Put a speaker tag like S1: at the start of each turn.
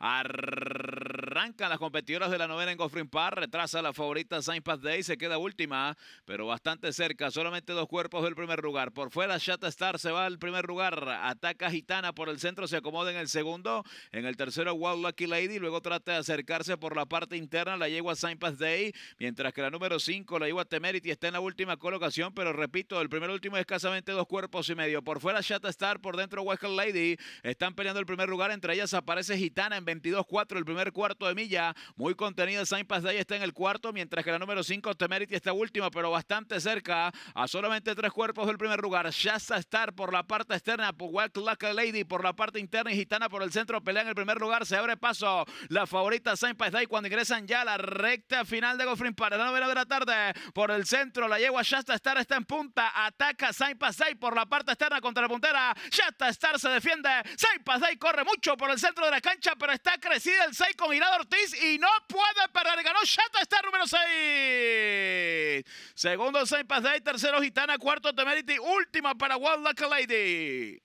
S1: Arr las competidoras de la novena en Goffrin Park, retrasa la favorita Saint Path Day, se queda última, pero bastante cerca, solamente dos cuerpos del primer lugar. Por fuera, Shata Star se va al primer lugar, ataca Gitana por el centro, se acomoda en el segundo, en el tercero, Wild Lucky Lady, luego trata de acercarse por la parte interna, la yegua Saint Path Day, mientras que la número 5, la yegua Temerity, está en la última colocación, pero repito, el primer último es escasamente dos cuerpos y medio. Por fuera, Shata Star, por dentro, Wesker Lady, están peleando el primer lugar, entre ellas aparece Gitana en 22-4, el primer cuarto de milla. Muy contenida Saint está en el cuarto, mientras que la número 5 Temerity está última, pero bastante cerca. A solamente tres cuerpos del primer lugar. Shasta Star por la parte externa, Walk luck Lady por la parte interna y Gitana por el centro. Pelea en el primer lugar, se abre paso. La favorita Saint Pasday cuando ingresan ya a la recta final de Gofrin para la novena de la tarde. Por el centro, la yegua Shasta Star está en punta. Ataca Saint Pasday por la parte externa contra la puntera. Shasta Star se defiende. Saint Pasday corre mucho por el centro de la cancha, pero está crecida el 6 con Mirador y no puede perder. Ganó este número 6. Segundo, Saint Tercero, Gitana. Cuarto, Temerity. Última para One Lady.